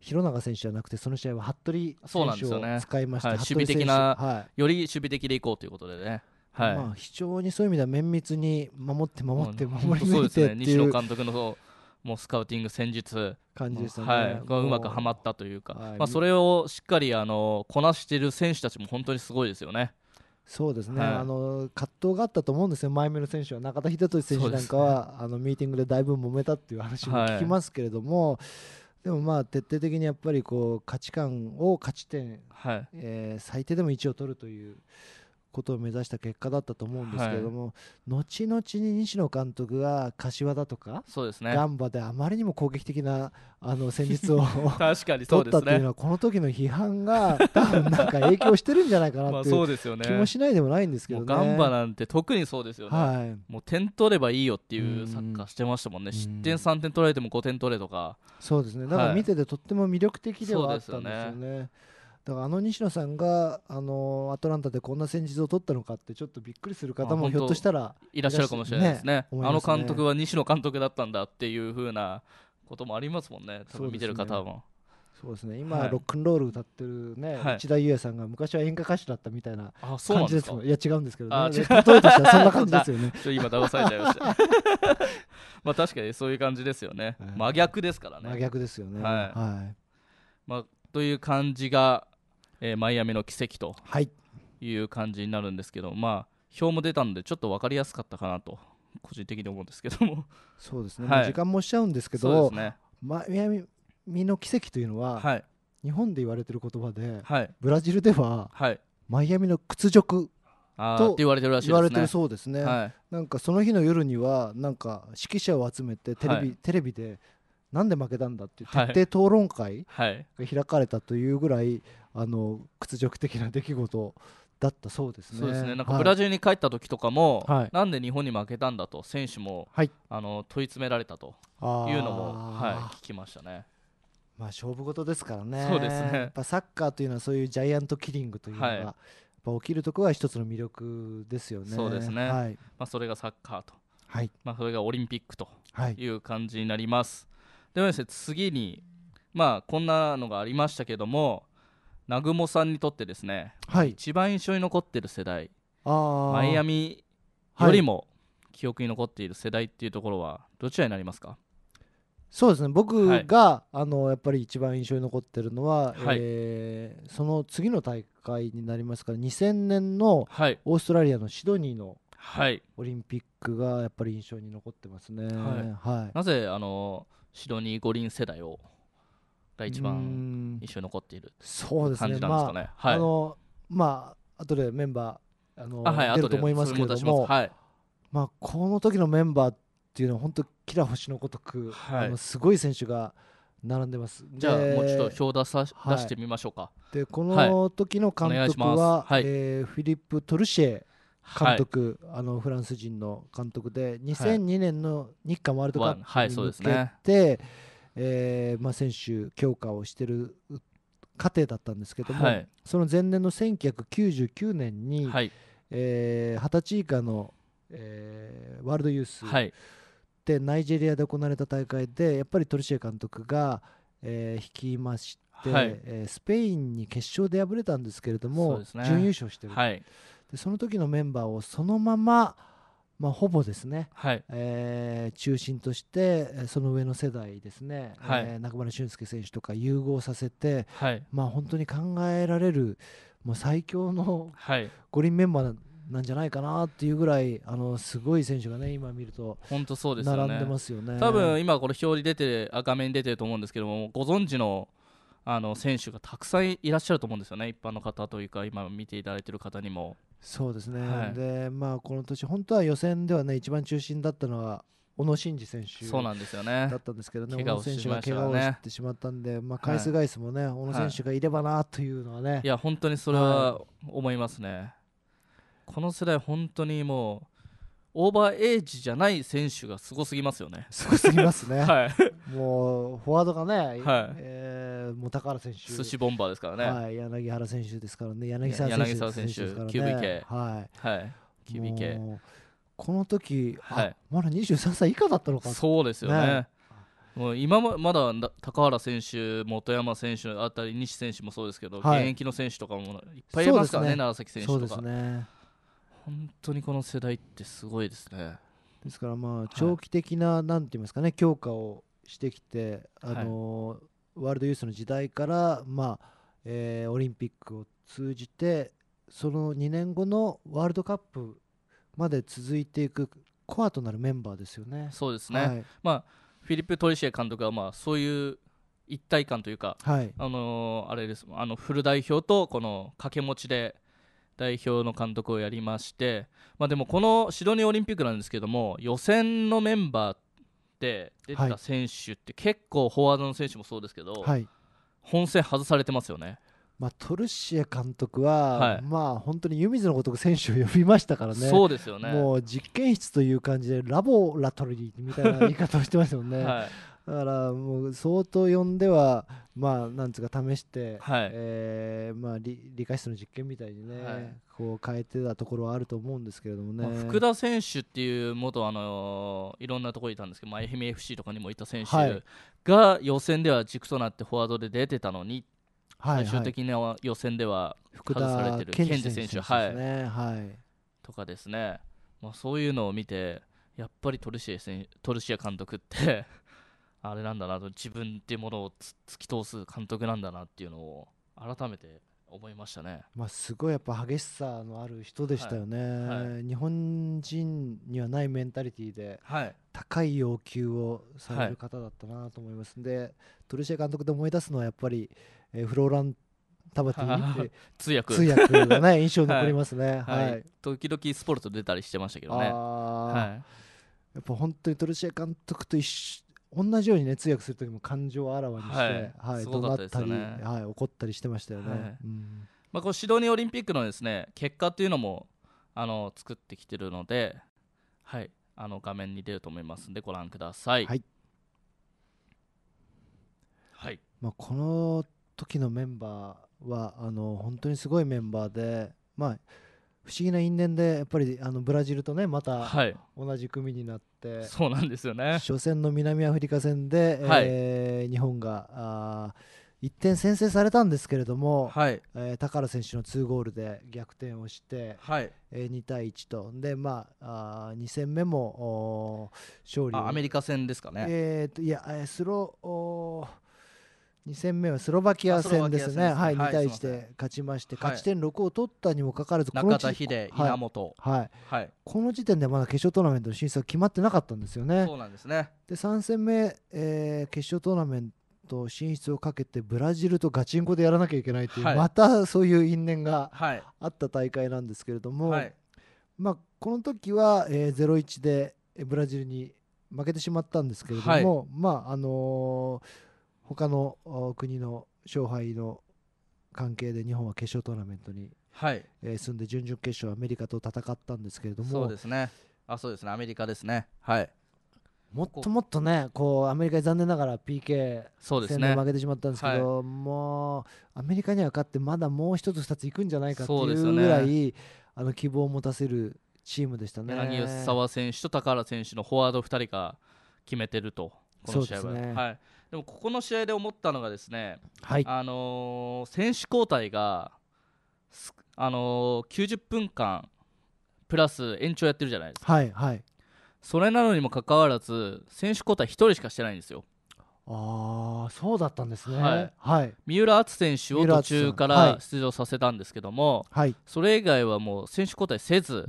広永選手じゃなくてその試合は服部選手を使いました、ねはい、守備的な、はい、より守備的でいこうということでねはいまあ、非常にそういう意味では綿密に守って守って守り抜いてっていう、ね、西野監督のもうスカウティング戦術感じでしたね、はい、うまくはまったというか、はい、まあ、それをしっかりあのこなしている選手たちも本当にすごいですよね。そうですね、はい、あの葛藤があったと思うんですよ、前目の選手は中田英寿選手なんかは、ね、あのミーティングでだいぶ揉めたっていう話も聞きますけれども、はい、でもまあ徹底的にやっぱりこう価値観を勝ち点、はい、えー、最低でも1を取るという。ことを目指した結果だったと思うんですけれども、はい、後々に西野監督が柏だとかそうです、ね、ガンバであまりにも攻撃的なあの (laughs) 戦術を確かにそうです、ね、取ったというのはこの時の批判が多分なんか影響してるんじゃないかなっていう (laughs) 気もしないでもないんですけどね。ガンバなんて特にそうですよね、はい、もう点取ればいいよっていうサッカーしてましたもんね、ん失点3点取られても5点取れとかそうですねだから見ててとっても魅力的ではあったんですよね。だからあの西野さんがあのアトランタでこんな戦術を取ったのかってちょっとびっくりする方もひょっとしたらいらっしゃるかもしれないですね、ね、あの監督は西野監督だったんだっていうふうなこともありますもんね多分見てる方も。そうですね今、はい、ロックンロール歌ってるね、はい、内田裕也さんが昔は演歌歌手だったみたいな感じですもんいや違うんですけど、ね、例えとしてはそんな (laughs) 感じですよね今騙されちゃいました (laughs) まあ確かにそういう感じですよね、はい、真逆ですからね真逆ですよねはい、はい、まあという感じがえー、マイアミの奇跡という感じになるんですけど、はい、まあ表も出たのでちょっと分かりやすかったかなと個人的に思うんですけどもそうですね、はい、時間もしちゃうんですけどす、ね、マイアミの奇跡というのは、はい、日本で言われてる言葉で、はい、ブラジルでは、マイアミの屈辱と言われてるらしい、言われてるそうですね、なんかその日の夜にはなんか指揮者を集めてテレビ,、テレビでなんで負けたんだっていう徹底討論会が開かれたというぐらい、はいあの屈辱的な出来事だったそうですね。そうですねなんかブラジルに帰った時とかも、はい、なんで日本に負けたんだと選手も、はい、あの問い詰められたというのも、はい、聞きましたね。まあ、勝負事ですからねそうですねやっぱサッカーというのはそういうジャイアントキリングというのが、はい、やっぱ起きるところは一つの魅力ですよね。そうですね、はいまあ、それがサッカーと、はいまあ、それがオリンピックという感じになります。でですね次にまあこんなのがありましたけども南雲さんにとってですね、はい、一番印象に残ってる世代マイアミよりも記憶に残っている世代っていうところはどちらになりますかそうですね僕が、はい、あのやっぱり一番印象に残ってるのは、はい、えー、その次の大会になりますから2000年のオーストラリアのシドニーのオリンピックがやっぱり印象に残ってますね。はい、はい、なぜあのシドニー五輪世代をが一番印象に残っているそうですね。あ、ねあのまあ後でメンバーあのあ、はい、出ると思いますけれども、もはい、まあこの時のメンバーっていうのは本当キラ星のごとく、はい、あのすごい選手が並んでます。じゃあもうちょっと表出さ、はい、出してみましょうか。でこの時の監督は、はい、えー、フィリップ・トルシェ。監督、はい、あのフランス人の監督で2002年の日韓ワールドカップに向けて、はいはいね、えー、まあ、選手強化をしてる過程だったんですけども、その前年の1999年に、はいえー、20歳以下の、えー、ワールドユースで、ナイジェリアで行われた大会でやっぱりトルシエ監督が、えー、率いまして、えー、スペインに決勝で敗れたんですけれども、準優勝してる。でその時のメンバーをそのまま、まあ、ほぼですね、はいえー、中心としてその上の世代ですね、はい、えー、中村俊輔選手とか融合させて、はい、まあ、本当に考えられるもう最強の五輪メンバーなんじゃないかなっていうぐらいあのすごい選手がね今見ると本当そうです並んでますよね、多分今これ表に出て画面に出てると思うんですけどもご存知のあの選手がたくさんいらっしゃると思うんですよね、一般の方というか、今見ていただいている方にも。そうですね、はい、でまあ、この年、本当は予選では、ね、一番中心だったのは小野伸二選手そうなんですよねだったんですけどね、ね小野選手が怪我をしてしまったんで、まあ、返す返すもね、はい、小野選手がいればなというのはね、い、や、本当にそれは思いますね、はい、この世代、本当にもう、オーバーエイジじゃない選手がすごすぎますよね。すごすぎますね。(laughs) はい、もうフォワードがね、はい、えー、もう高原選手、寿司ボンバーですからね、はい、柳原選手ですからね、柳沢選手ですからね、QBK、はい、はい、QBK。この時、はい、まだ23歳以下だったのかそうですよね。ねもう今もまだ高原選手、本山選手あたり、西選手もそうですけど、はい、現役の選手とかもいっぱいいますからね、ね長崎選手とか。そうですね本当にこの世代ってすごいですね。ですからまあ長期的な、はなんて言いますかね強化をしてきて、あのーワールドユースの時代からまあ、えー、オリンピックを通じてその2年後のワールドカップまで続いていくコアとなるメンバーですよね。そうですね。はい、まあフィリップトリシエ監督はまあそういう一体感というか、はい、あのー、あれですあのフル代表とこの掛け持ちで代表の監督をやりまして、まあ、でもこのシドニーオリンピックなんですけども予選のメンバーで出た選手って結構フォワードの選手もそうですけど、はい、本戦外されてますよね。まあ、トルシエ監督は、はい、まあ、本当に湯水のごとく選手を呼びましたからね、そうですよねもう実験室という感じで、ラボラトリーみたいな言い方をしてますよね。(laughs) はいだからもう相当呼んではまあなんつうか試して、はいえー、まあ理理科室の実験みたいにね、はい、こう変えてたところはあると思うんですけれどもね、まあ、福田選手っていう元あのいろんなところにいたんですけど、まあ、愛媛 FC とかにもいた選手が予選では軸となってフォワードで出てたのに、はい、最終的な予選では外されてる健二選手はいはい、とかですね、まあ、そういうのを見てやっぱりトルシエ選トルシエ監督ってあれなんだなと自分っていうものを突き通す監督なんだなっていうのを改めて思いましたね、まあ、すごいやっぱ激しさのある人でしたよね、はいはい、日本人にはないメンタリティで、高い要求をされる方だったなと思いますんで、はい、トルシエ監督で思い出すのはやっぱり、えー、フローランタバティって通訳通訳がね (laughs) 印象に残りますね、はい時々スポルト出たりしてましたけどねはいやっぱ本当にトルシエ監督と一緒同じようにね通訳する時も感情をあらわにして、はいはい、怒鳴ったり、ね、はい、怒ったりしてましたよね、はい、うんまあ、こうシドニーオリンピックのですね結果というのもあの作ってきてるので、はい、あの画面に出ると思いますのでご覧ください。はい、はいまあ、この時のメンバーはあの本当にすごいメンバーで、まあ、不思議な因縁でやっぱりあのブラジルとねまた同じ組になって、はい、そうなんですよね初戦の南アフリカ戦で、はい、えー、日本があ1点先制されたんですけれども、はいえー、高原選手の2ゴールで逆転をして、はいえー、2対1とで、まあ、あ2戦目もお勝利アメリカ戦ですかね、えーと、いやスロー2戦目はスロバキア戦ですね、はい、2対1で勝ちまして、勝ち点6を取ったにもかかわらず、中田秀、稲本、はいこの時点でまだ決勝トーナメントの進出は決まってなかったんですよね。そうなんですねで3戦目、えー、決勝トーナメント進出をかけてブラジルとガチンコでやらなきゃいけないという、はい、またそういう因縁があった大会なんですけれども、はい、まあ、この時は、えー、0 1でブラジルに負けてしまったんですけれども、はい、まああのー他の国の勝敗の関係で日本は決勝トーナメントに、はいえー、進んで準々決勝アメリカと戦ったんですけれどもそうですねあそうですねアメリカですねはいもっともっとねこうアメリカに残念ながら PK 戦で負けてしまったんですけど、もうアメリカには勝ってまだもう一つ二ついくんじゃないかっていうぐらい、あの希望を持たせるチームでしたね柳吉選手と高原選手のフォワード二人が決めてるとこの試合は、ねはい、でもここの試合で思ったのがですね、はい、あのー、選手交代が、あのー、90分間プラス延長やってるじゃないですか、はいはい、それなのにもかかわらず選手交代1人しかしてないんですよ。あそうだったんですね、はい、はい、三浦篤選手を途中から出場させたんですけども、はい、それ以外はもう選手交代せずっ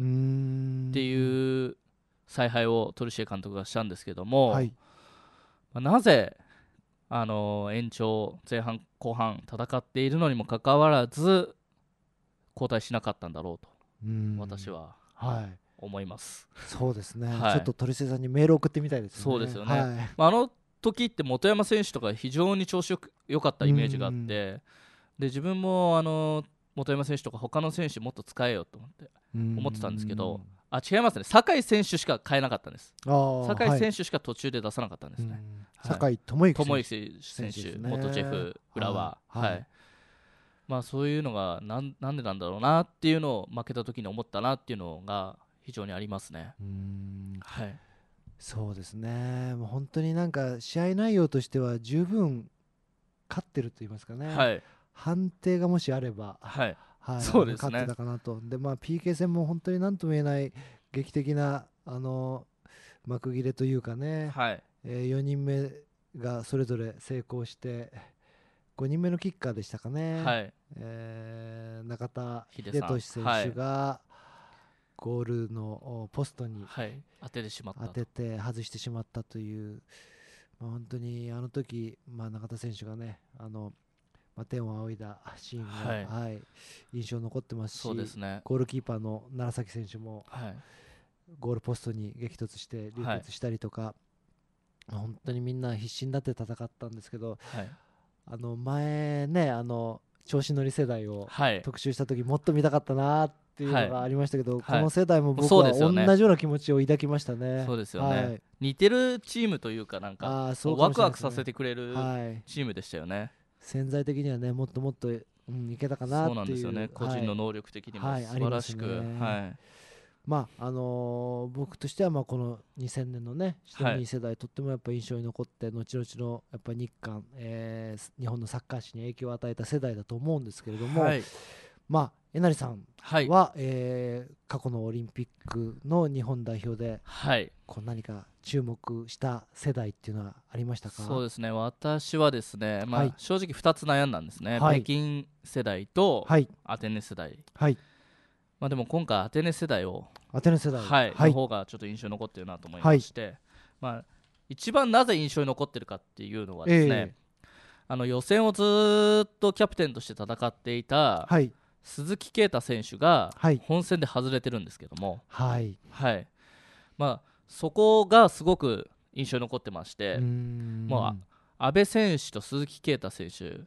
ていう采配をトルシエ監督がしたんですけども、はい、なぜあの延長前半後半戦っているのにもかかわらず交代しなかったんだろうと私は、はい、思いますそうですね、はい、ちょっと鳥瀬さんにメール送ってみたいです、ね、そうですよね、はい、あの時って本山選手とか非常に調子よく良かったイメージがあってで自分もあの本山選手とか他の選手もっと使えよと思って思ってたんですけどあ違いますね酒井選手しか変えなかったんです酒井選手しか途中で出さなかったんですね酒井智之選手、ね、元ジェフ浦和、はいまあ、そういうのがなんなんでなんだろうなっていうのを負けた時に思ったなっていうのが非常にありますね。うんはい、そうですねもう本当になんか試合内容としては十分勝ってると言いますかね、はい、判定がもしあれば、はいはい、そうですね勝ってたかなとで、まあ、PK 戦も本当になんとも言えない劇的なあの幕切れというかね、はい、え4人目がそれぞれ成功して5人目のキッカーでしたかね、はいえー、中田英寿選手がゴールのポストに、当ててしまった当てて外してしまったという、まあ、本当にあの時、まあ、中田選手がねあの、まあ、天を仰いだシーンが、はい、はい、印象に残ってますしそうです、ね、ゴールキーパーの楢崎選手も、はい、ゴールポストに激突して流血したりとか。本当にみんな必死になって戦ったんですけど、はい、あの前ねあの調子乗り世代を特集した時もっと見たかったなっていうのがありましたけど、はい、この世代も僕は同じような気持ちを抱きましたね。そうですよね、はい、似てるチームというかなんかあそうか、ね、ワクワクさせてくれるチームでしたよね。潜在的にはねもっともっとうん、いけたかなそうなんですよね個人の能力的にも素晴らしく、はい、はい、まああのー、僕としてはまあこの2000年のね人ド世代、とってもやっぱ印象に残って後々のやっぱ日韓、えー、日本のサッカー史に影響を与えた世代だと思うんですけれども、はい、まあえなりさんは、はい、えー、過去のオリンピックの日本代表で、はい、こう何か注目した世代っていうのはありましたかそうですね私はですね、まあ正直2つ悩んだんですね、北京世代とアテネ世代。はいまあ、でも今回アテネ世代をアテネ世代、はいはい、の方がちょっと印象に残ってるなと思いまして、はい、まあ、一番なぜ印象に残ってるかっていうのはですね、えー、あの予選をずっとキャプテンとして戦っていた、鈴木啓太選手が本戦で外れてるんですけども、はいはいまあ、そこがすごく印象に残ってまして阿部選手と鈴木啓太選手、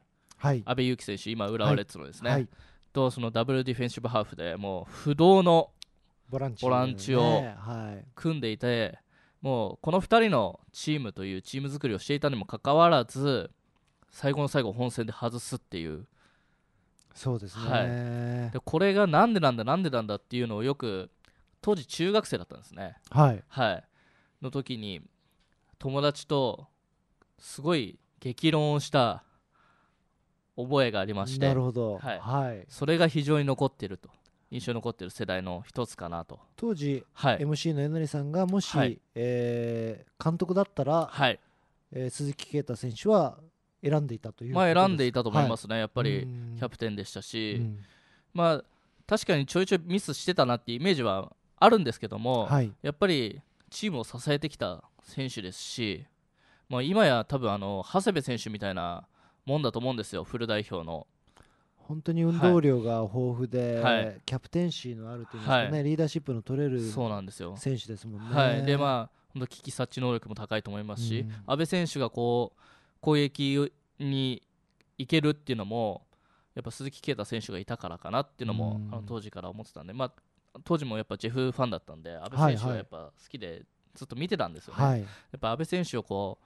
阿部勇樹選手今浦和レッズのですね、はいはいとそのダブルディフェンシブハーフでもう不動のボランチを組んでいて、もうこの2人のチームというチーム作りをしていたにもかかわらず最後の最後本戦で外すっていうそうですね、はい、でこれがなんでなんだなんでなんだっていうのをよく当時中学生だったんですねはい、はい、の時に友達とすごい激論をした覚えがありまして、なるほど、はい、はい、それが非常に残っていると印象に残っている世代の一つかなと当時、はい、MC のえなりさんがもし、はい、えー、監督だったら、はいえー、鈴木啓太選手は選んでいたというまあ、選んでいたと思いますね、はい、やっぱりキャプテンでしたし、まあ、確かにちょいちょいミスしてたなっていうイメージはあるんですけども、はい、やっぱりチームを支えてきた選手ですし、まあ、今や多分あの長谷部選手みたいなもんだと思うんですよフル代表の。本当に運動量が豊富で、はい、キャプテンシーのあるというかね、はい、リーダーシップの取れる選手ですもんね。んはい、でまあ本当危機察知能力も高いと思いますし、うん、安倍選手がこう攻撃にいけるっていうのもやっぱ鈴木啓太選手がいたからかなっていうのも、うん、あの当時から思ってたんで、まあ、当時もやっぱジェフファンだったんで安倍選手がやっぱ好きでずっと見てたんですよね。はいはい、やっぱ安倍選手をこう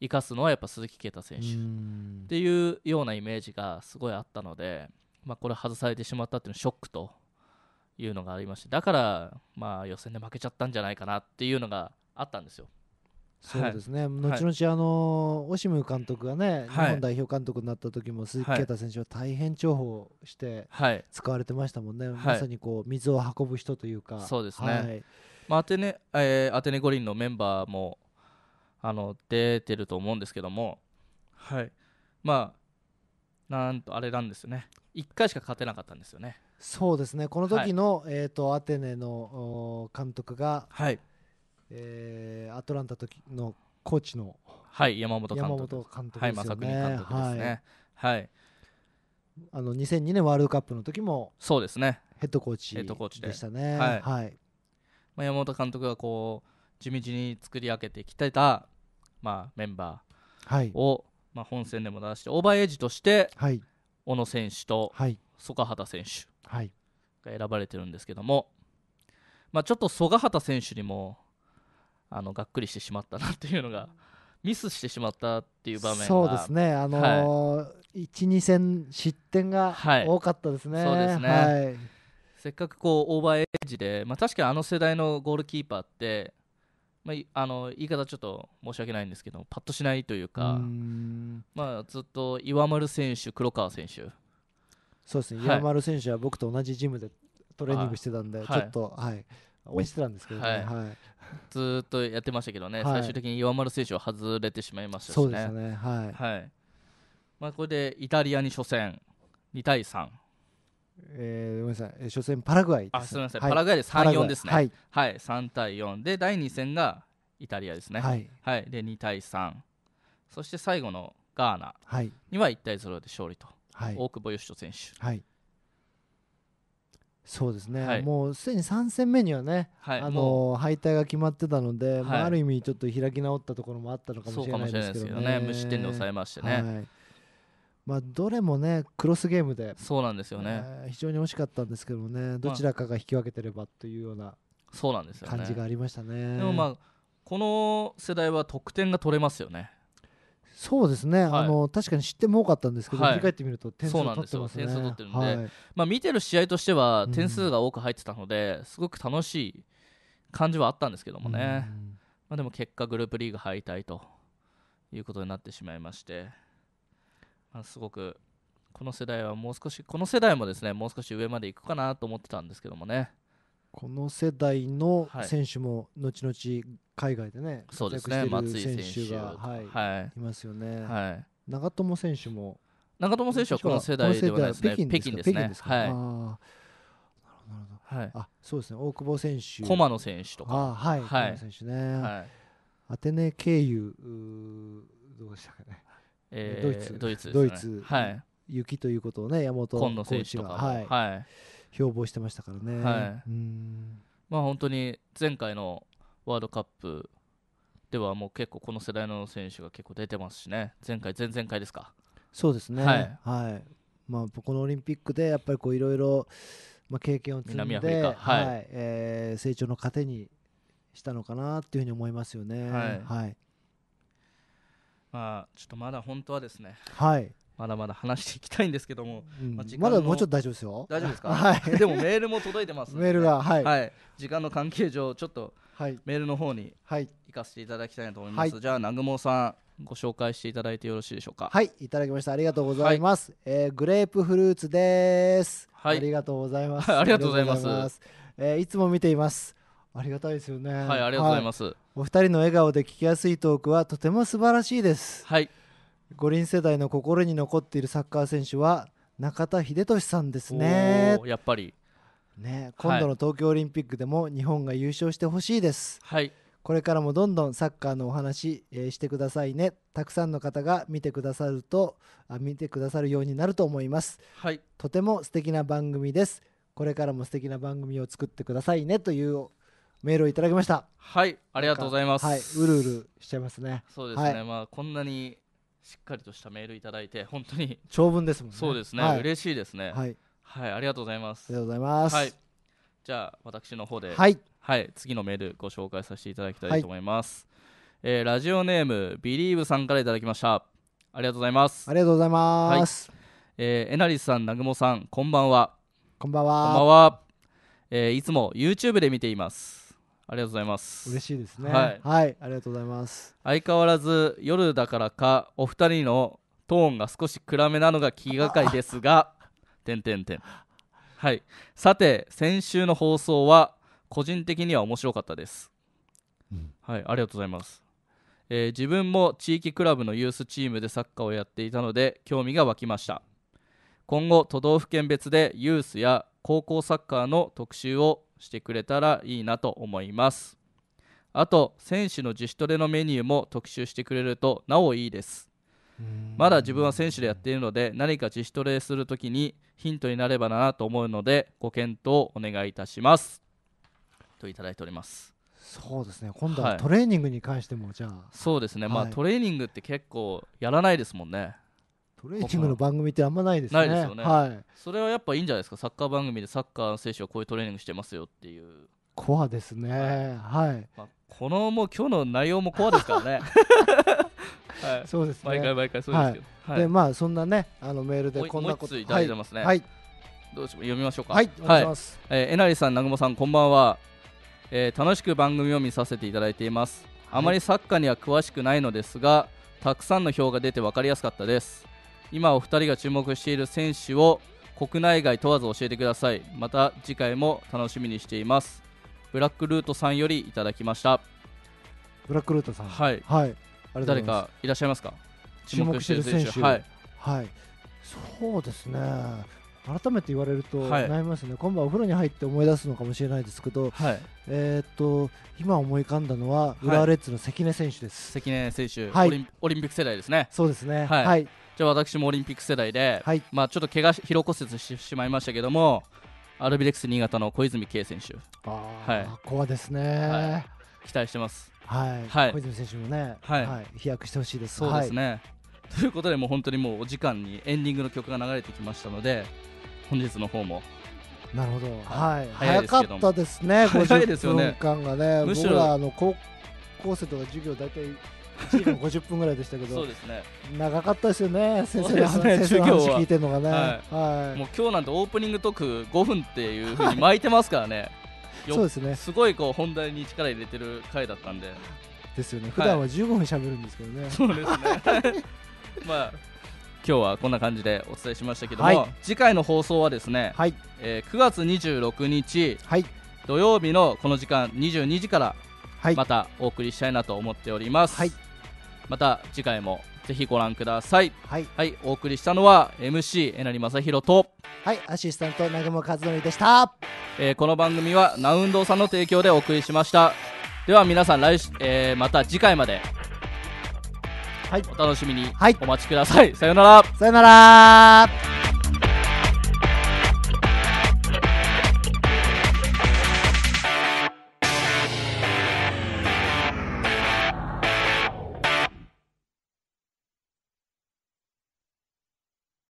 生かすのはやっぱ鈴木啓太選手っていうようなイメージがすごいあったので、まあ、これ外されてしまったっていうのはショックというのがありましてだからまあ予選で負けちゃったんじゃないかなっていうのがあったんですよ。そうですね、はい、後々、あのオシム監督がね、日本代表監督になった時も鈴木啓太選手は大変重宝して使われてましたもんね、はい、まさにこう水を運ぶ人というか。そうですね、はい、まあアテネえー、アテネ五輪のメンバーもあの出てると思うんですけども、はい、まあなんとあれなんですよね1回しか勝てなかったんですよねそうですねこの時の、はい、えーと、アテネの監督が、はいえー、アトランタ時のコーチの、はい、山本監督ですね、はい、正国監督ですね、はい、あの2002年ワールドカップの時もそうですねヘッドコーチでしたね、ね、はい、はい、まあ、山本監督がこう地道に作り上げてきてた、まあ、メンバーを、はい、まあ、本戦でも出してオーバーエイジとして、はい、小野選手と曽我畑選手が選ばれてるんですけども、まあ、ちょっと曽我畑選手にもあのがっくりしてしまったなっていうのが。ミスしてしまったっていう場面そうですね、あのーはい、1、2戦失点が多かったですね。そうですね、せっかくこうオーバーエイジで、まあ、確かにあの世代のゴールキーパーってまあ、あの言い方ちょっと申し訳ないんですけどパッとしないというかまあ、ずっと岩丸選手、黒川選手そうですね、はい、岩丸選手は僕と同じジムでトレーニングしてたんで、はい、ちょっと、はい、応援してたんですけど、ね、はい、はい、ずっとやってましたけどね、最終的に岩丸選手は外れてしまいましたしね。はいまあ、これでイタリアに初戦2対3。えー、ごめんなさい、初戦パラグアイです、ね。あ、すみません、はい、パラグアイで三四ですね。はい、はい、3対四で第二戦がイタリアですね。はい、はい、で二対三。そして最後のガーナには1対0で勝利と、はい、大久保嘉人選手。はい。そうですね、はい、もうすでに3戦目にはね、はい、あの敗退が決まってたので、はい、まあ、ある意味、ちょっと開き直ったところもあったのかもしれないですけどね、ね無失点で抑えましてね。はいまあ、どれもねクロスゲームでそうなんですよね、えー非常に惜しかったんですけどもねどちらかが引き分けてればというようなそうなんですよね感じがありましたね。でもまあこの世代は得点が取れますよねそうですね、はいあの確かに失点も多かったんですけど、はい振り返ってみると点数そうをなん取でっすてよますね。点数取ってるんでまあ、見てる試合としては点数が多く入ってたので、すごく楽しい感じはあったんですけどもね、うんまあ、でも結果グループリーグ敗退ということになってしまいましてまあ、すごくこの世代はもう少しこの世代もですねもう少し上までいくかなと思ってたんですけどもねこの世代の選手も後々海外でね、はい、そうですね松井選手が、はいはい、いますよね、はい、長友選手も長友選手はこの世代ではないですね北京ですねはいはい、あそうですね大久保選手駒野選手とかあはい、はい、選手ね、はい、アテネ経由どうでしたかねえー、ドイツドイツ、ね、ドイツ、はい、雪ということをね山本今野選手が、はいはい、標榜してましたからね、はい、うんまあ本当に前回のワールドカップではもう結構この世代の選手が結構出てますしね前回前々回ですかそうですね、はい、はい、まあ、このオリンピックでやっぱりこういろいろ経験を積んで南アはいはい、えー、成長の糧にしたのかなというふうに思いますよね。はい、はいまあちょっとまだ本当はですねはいまだまだ話していきたいんですけども、うん、まあ、まだもうちょっと大丈夫ですよ大丈夫ですか、(laughs) はい、(laughs) でもメールも届いてますメールが、はい、はい、時間の関係上ちょっとはい、メールの方に行かせていただきたいなと思います、はい、じゃあ南雲さんご紹介していただいてよろしいでしょうかはいいただきましたありがとうございます、はい、えー、グレープフルーツです、はい、ありがとうございます (laughs) ありがとうございますいえー、いつも見ていますありがたいですよねはいありがとうございます、お二人の笑顔で聞きやすいトークはとても素晴らしいですはい五輪世代の心に残っているサッカー選手は中田英寿さんですねやっぱりね今度の東京オリンピックでも日本が優勝してほしいですはいこれからもどんどんサッカーのお話、えー、してくださいねたくさんの方が見てくださるとあ見てくださるようになると思います、はい、とても素敵な番組ですこれからも素敵な番組を作ってくださいねというメールをいただきましたはいありがとうございますはいうるうるしちゃいますねそうですね、はい、まあこんなにしっかりとしたメールいただいて本当に長文ですもんねそうですね、はい、嬉しいですねはい、はい、ありがとうございますありがとうございます、はい、じゃあ私の方ではい、はい、次のメールご紹介させていただきたいと思います、はい、えー、ラジオネームビリーブさんからいただきましたありがとうございますありがとうございます、はい、えー、えなりさん南雲さんこんばんはこんばんはこんばんは、えー、いつも YouTube で見ていますありがとうございます嬉しいですね、はい、はい、ありがとうございます相変わらず夜だからかお二人のトーンが少し暗めなのが気がかりですが (laughs) んてん。はいさて先週の放送は個人的には面白かったです、はいありがとうございますえー、自分も地域クラブのユースチームでサッカーをやっていたので興味が湧きました今後都道府県別でユースや高校サッカーの特集をしてくれたらいいなと思いますあと選手の自主トレのメニューも特集してくれるとなおいいですまだ自分は選手でやっているので何か自主トレするときにヒントになればなと思うのでご検討お願いいたしますといただいておりますそうですね今度はトレーニングに関しても、じゃあそうですね、はい、まあトレーニングって結構やらないですもんねトレーニングの番組ってあんまないですね。ないですよね、はい、それはやっぱいいんじゃないですか、サッカー番組でサッカーの選手はこういうトレーニングしてますよっていう。コアですね、はい、はい、まあ、このもう今日の内容もコアですからね。(laughs) はい、そうです、ね、毎回毎回そうですけど、はい、でまあそんなねあのメールでこんなこともう一ついますね、はい、どうし読みましょうかはいお願いします、はい、えー、えなりさん南雲さんこんばんは、えー、楽しく番組を見させていただいていますあまりサッカーには詳しくないのですが、たくさんの票が出て分かりやすかったです今お二人が注目している選手を国内外問わず教えてくださいまた次回も楽しみにしていますブラックルートさんよりいただきましたブラックルートさんはい、はい、誰かいらっしゃいますか注目している選手はい、はい、そうですね改めて言われると悩みますね、はい、今晩お風呂に入って思い出すのかもしれないですけど、はい、えっと今思い浮かんだのは浦和レッズの関根選手です、関根選手、オリンピック世代ですねそうですねはい、じゃあ私もオリンピック世代で、はい、まあ、ちょっと怪我疲労骨折してしまいましたけどもアルビレックス新潟の小泉圭選手あ、はい、コアですね、はい、期待してます、はい、はい、小泉選手もね、はい、はい、飛躍してほしいですそうですね、ということでもう本当にもうお時間にエンディングの曲が流れてきましたので本日の方もなるほど、はい、はい、早かったですね、早いですよね。むしろあの高校生とか授業大体1時間50分ぐらいでしたけどそうですね長かったですよね先生の話,、ね、先生の話聞いてるのがね、はい、はい、もう今日なんてオープニングトーク5分っていうふうに巻いてますからね、(laughs) そうですねすごいこう本題に力入れてる回だったんでですよね普段は15分しゃべるんですけどね、はい、そうですね (laughs) まあ今日はこんな感じでお伝えしましたけども、はい、次回の放送はですね、はい、えー、9月26日、はい、土曜日のこの時間22時からはい、またお送りしたいなと思っております。はいまた次回もぜひご覧ください。はい、はい、お送りしたのは MC えなりまさひろと。はい、アシスタント南雲和則でした。えー、この番組はナウンドさんの提供でお送りしました。では皆さん来週、えー、また次回まで。はい、お楽しみに、はい、お待ちください。さよなら。さよなら。